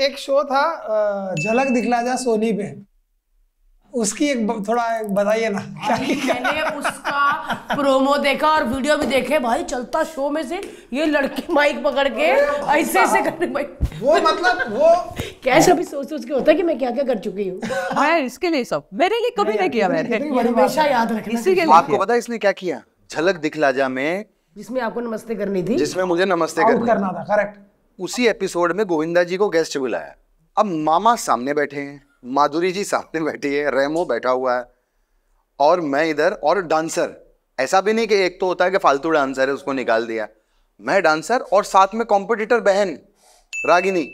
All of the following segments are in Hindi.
एक शो था झलक दिखला जा सोनी पे उसकी एक थोड़ा बताइए ना क्या मैंने उसका प्रोमो देखा और वीडियो भी देखे भाई चलता शो में से ये लड़की माइक पकड़ के ऐसे ऐसे करने भाई वो मतलब वो कैसे अभी सोच सोच के होता है कि मैं क्या क्या कर चुकी हूँ मैं इसके लिए सब मेरे लिए कभी नहीं किया मैंने हमेशा याद रखना इसी के लिए आपको पता इसने क्या किया झलक दिखला जा में जिसमें आपको नमस्ते करनी थी जिसमें मुझे नमस्ते करना था करेक्ट उसी एपिसोड में गोविंदा जी को गेस्ट बुलाया अब मामा सामने बैठे हैं माधुरी जी सामने बैठी है रेमो बैठा हुआ है और मैं इधर और डांसर ऐसा भी नहीं कि एक तो होता है कि फालतू डांसर है उसको निकाल दिया मैं डांसर और साथ में कॉम्पिटिटर बहन रागिनी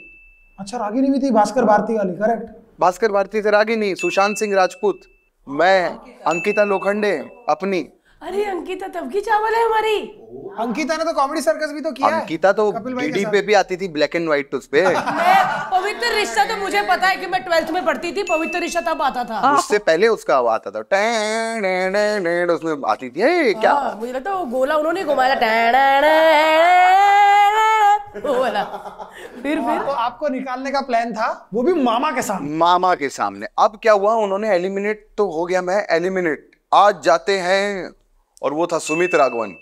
अच्छा रागिनी भी थी भास्कर भारती वाली करेक्ट भास्कर भारती से रागिनी सुशांत सिंह राजपूत मैं अंकिता लोखंडे अपनी अरे अंकिता तब की चावल है हमारी अंकिता ने तो कॉमेडी सर्कस भी तो किया अंकिता तो डीडी पे भी आती थी ब्लैक एंड व्हाइट उसपे पवित्र रिश्ता तो मुझे पता है कि मैं ट्वेल्थ में पढ़ती थी पवित्र रिश्ता तब आता था हाँ। उससे पहले उसका आवाज आता था टैन उसमें आती थी क्या मुझे लगता है गोला उन्होंने घुमाया टैन फिर हाँ, फिर तो आपको निकालने का प्लान था वो भी मामा के सामने मामा के सामने अब क्या हुआ उन्होंने एलिमिनेट तो हो गया मैं एलिमिनेट आज जाते हैं और वो था सुमित राघवन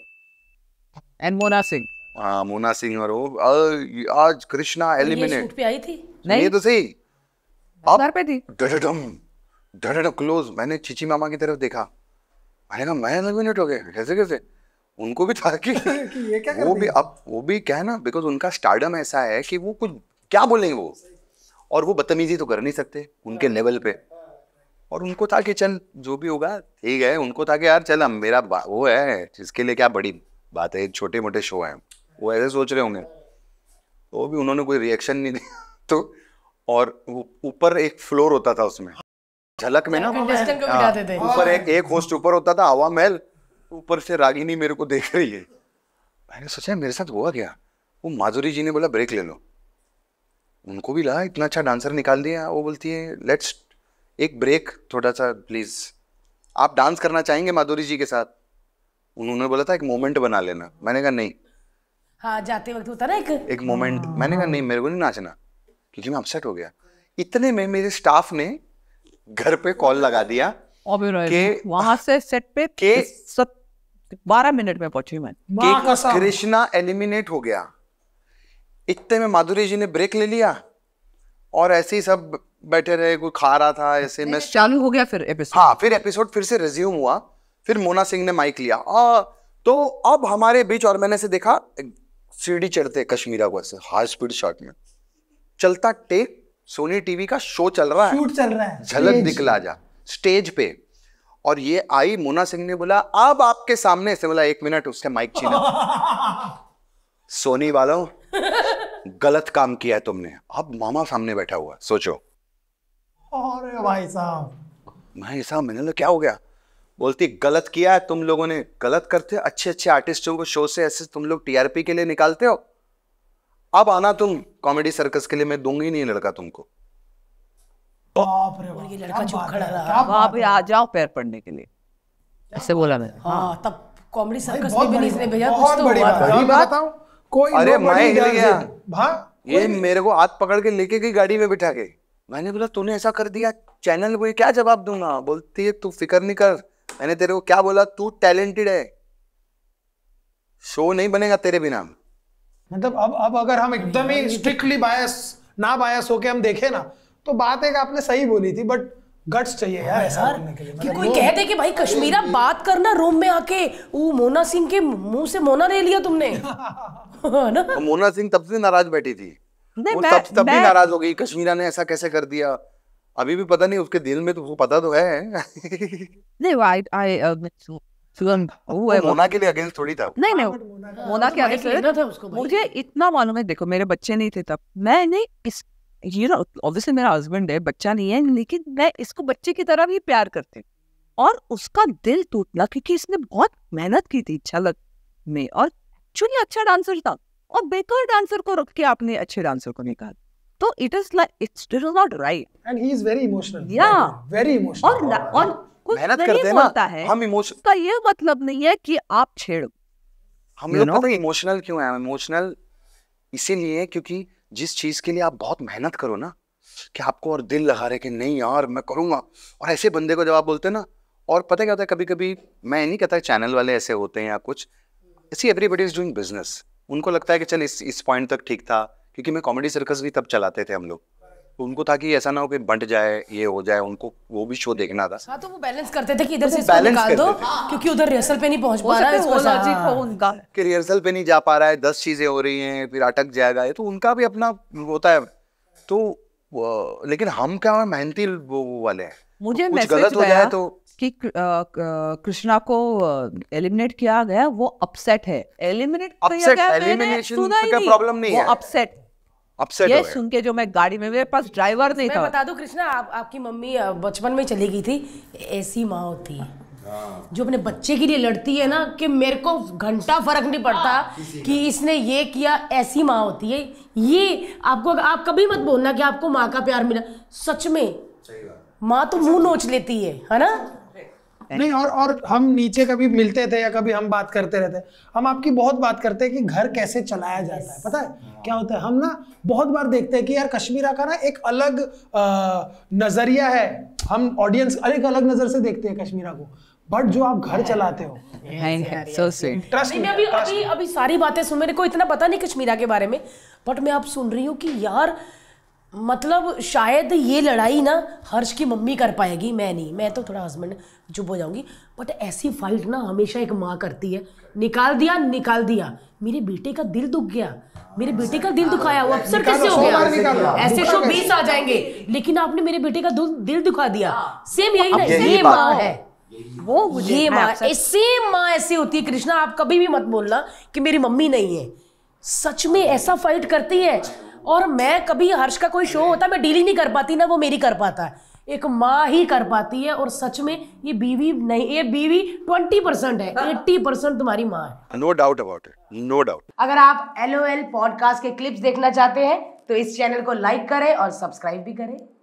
एंड मोना सिंह हाँ मोना सिंह और वो आज कृष्णा एलिमिनेट पे आई थी नहीं ये तो सही आप पे थी डडडम डडडम क्लोज मैंने चिची मामा की तरफ देखा मैंने कहा मैं एलिमिनेट हो गए कैसे कैसे उनको भी था कि, कि ये क्या वो भी अब वो भी क्या है ना बिकॉज उनका स्टार्डम ऐसा है कि वो कुछ क्या बोलेंगे वो और वो बदतमीजी तो कर नहीं सकते उनके लेवल हाँ। पे और उनको था कि चल जो भी होगा ठीक है उनको था कि यार चल हम मेरा वो है जिसके लिए क्या बड़ी बात है छोटे मोटे शो हैं वो ऐसे सोच रहे होंगे तो भी उन्होंने कोई रिएक्शन नहीं दिया तो और ऊपर एक फ्लोर होता था उसमें झलक में ना हाँ, ऊपर एक एक होस्ट ऊपर होता था हवा महल ऊपर से रागिनी मेरे को देख रही है मैंने सोचा मेरे साथ हुआ क्या वो माधुरी जी ने बोला ब्रेक ले लो उनको भी लगा इतना अच्छा डांसर निकाल दिया वो बोलती है लेट्स एक ब्रेक थोड़ा सा प्लीज़ आप डांस करना चाहेंगे माधुरी जी के साथ उन्होंने बोला था एक मोमेंट बना लेना मैंने कहा नहीं हाँ जाते वक्त होता ना एक एक मोमेंट हाँ। मैंने कहा नहीं मेरे को नहीं नाचना क्योंकि मैं अपसेट हो गया इतने में मेरे स्टाफ ने घर पे कॉल लगा दिया के वहां से सेट पे के बारह मिनट में पहुंची मैं कृष्णा एलिमिनेट हो गया इतने में माधुरी जी ने ब्रेक ले लिया और ऐसे ही सब बैठे रहे कोई खा रहा था ऐसे मैं चालू हो गया फिर एपिसोड हाँ फिर एपिसोड फिर से रिज्यूम हुआ फिर मोना सिंह ने माइक लिया आ, तो अब हमारे बीच और मैंने से देखा सीढ़ी चढ़ते कश्मीरा को ऐसे हाई स्पीड शॉट में चलता टेक सोनी टीवी का शो चल रहा है शूट चल रहा है झलक दिखला जा स्टेज पे और ये आई मोना सिंह ने बोला अब आपके सामने से बोला एक मिनट उसके माइक छीना सोनी वालों गलत काम किया है तुमने अब मामा सामने बैठा हुआ सोचो अरे भाई साहब भाई साहब मैंने लो क्या हो गया बोलती गलत किया है तुम लोगों ने गलत करते अच्छे अच्छे आर्टिस्टों को शो से ऐसे तुम लोग टीआरपी के लिए निकालते हो अब आना तुम कॉमेडी सर्कस के लिए मैं दूंगी नहीं लड़का तुमको बाप रे ये लड़का जो खड़ा रहा वहां आ जाओ पैर पड़ने के लिए ऐसे बोला मैंने हाँ तब कॉमेडी सर्कस में भी इसने भेजा कुछ तो बड़ी हुआ था कोई अरे मैं हिल गया भा ये मेरे को हाथ पकड़ के लेके गई गाड़ी में बिठा के मैंने बोला तूने ऐसा कर दिया चैनल को क्या जवाब दूंगा बोलती है तू फिक्र नहीं कर मैंने तेरे को क्या बोला तू टैलेंटेड है शो नहीं बनेगा तेरे बिना मतलब अब अब अगर हम एकदम ही स्ट्रिक्टली बायस ना बायस होके हम देखें ना तो बात है कि आपने सही बोली थी बट गट्स चाहिए यार हाँ ऐसा करने के लिए कि मतलब कोई कह दे कि भाई कश्मीरा बात करना रूम में आके वो मोना सिंह के मुंह से मोना ले लिया तुमने हाँ ना तो मोना सिंह तब से नाराज बैठी थी वो तब तब भी नाराज हो गई कश्मीरा ने ऐसा कैसे कर दिया अभी भी पता नहीं उसके दिल में तो वो पता तो है नहीं आई आई मोना के लिए अगेंस्ट थोड़ी था नहीं नहीं हाँ, मोना के अगेंस्ट मुझे इतना मालूम है देखो मेरे बच्चे नहीं थे तब मैं नहीं इस यू नो ऑब्वियसली मेरा हस्बैंड है बच्चा नहीं है लेकिन मैं इसको बच्चे की तरह भी प्यार करती हूँ और उसका दिल टूटना क्योंकि इसने बहुत मेहनत की थी छलक में और एक्चुअली अच्छा डांसर था और बेकार डांसर को रख के आपने अच्छे डांसर को निकाल तो it is like it's it is not right and he is very emotional या वेरी इमोशनल और और, कुछ मेहनत करते बोलता है हम इमोशन का ये मतलब नहीं है कि आप छेड़ो हम लोग पता इमोशनल क्यों है इमोशनल इसीलिए क्योंकि जिस चीज के लिए आप बहुत मेहनत करो ना कि आपको और दिल लगा रहे कि नहीं यार मैं करूँगा और ऐसे बंदे को जब आप बोलते ना और पता क्या होता है कभी कभी मैं नहीं कहता चैनल वाले ऐसे होते हैं या कुछ ऐसी एवरीबडी इज डूइंग बिजनेस उनको लगता है कि चल इस इस पॉइंट तक ठीक था क्योंकि मैं कॉमेडी सर्कस भी तब चलाते थे हम लोग तो उनको था कि ऐसा ना हो कि बंट जाए ये हो जाए उनको वो भी शो देखना था हाँ, तो वो बैलेंस करते थे कि इधर से बैलेंस निकाल दो हाँ। क्योंकि उधर रिहर्सल पे नहीं पहुंच पा रहा है वो लॉजिक हो उनका कि रिहर्सल पे नहीं जा पा रहा है दस चीजें हो रही हैं फिर अटक जाएगा ये तो उनका भी अपना होता है तो लेकिन हम क्या मेहनती वो वाले हैं मुझे तो गलत हो जाए तो कि कृष्णा को एलिमिनेट किया गया वो अपसेट है एलिमिनेट अपसेट एलिमिनेशन का प्रॉब्लम नहीं है अपसेट अपसेट ये सुन के जो मैं गाड़ी में मेरे पास ड्राइवर नहीं मैं था बता दो कृष्णा आप, आपकी मम्मी बचपन में चली गई थी ऐसी माँ होती है जो अपने बच्चे के लिए लड़ती है ना कि मेरे को घंटा फर्क नहीं पड़ता कि इसने ये किया ऐसी माँ होती है ये आपको आप कभी मत बोलना कि आपको माँ का प्यार मिला सच में माँ तो मुंह नोच लेती है है ना नहीं और और हम नीचे कभी मिलते थे या कभी हम बात करते रहते हम आपकी बहुत बात करते हैं कि घर कैसे चलाया जाता है पता है क्या होता है हम ना बहुत बार देखते हैं कि यार कश्मीरा का ना एक अलग नज़रिया है हम ऑडियंस अलग अलग नज़र से देखते हैं कश्मीरा को बट जो आप घर चलाते हो सो स्वीट ट्रस्ट मैंने अभी अभी अभी सारी बातें सुन मेरे को इतना पता नहीं कश्मीरा के बारे में बट मैं आप सुन रही हूँ कि यार मतलब शायद ये लड़ाई ना हर्ष की मम्मी कर पाएगी मैं नहीं मैं तो थोड़ा हस्बैंड चुप हो जाऊंगी बट ऐसी फाइट ना हमेशा एक माँ करती है निकाल दिया निकाल दिया मेरे बेटे का दिल दुख गया मेरे बेटे का दिल दुखाया वो अफसर कैसे हो गया ऐसे शो तो बीस आ जाएंगे लेकिन आपने मेरे बेटे का दिल दुखा दिया सेम यही ना ये माँ है वो ये माँ सेम माँ ऐसी होती है कृष्णा आप कभी भी मत बोलना कि मेरी मम्मी नहीं है सच में ऐसा फाइट करती है और मैं कभी हर्ष का कोई शो होता मैं डील ही नहीं कर पाती ना वो मेरी कर पाता है एक माँ ही कर पाती है और सच में ये बीवी नहीं ये बीवी ट्वेंटी परसेंट है एट्टी हाँ। परसेंट तुम्हारी माँ है no doubt about it no doubt अगर आप एल पॉडकास्ट के क्लिप्स देखना चाहते हैं तो इस चैनल को लाइक करें और सब्सक्राइब भी करें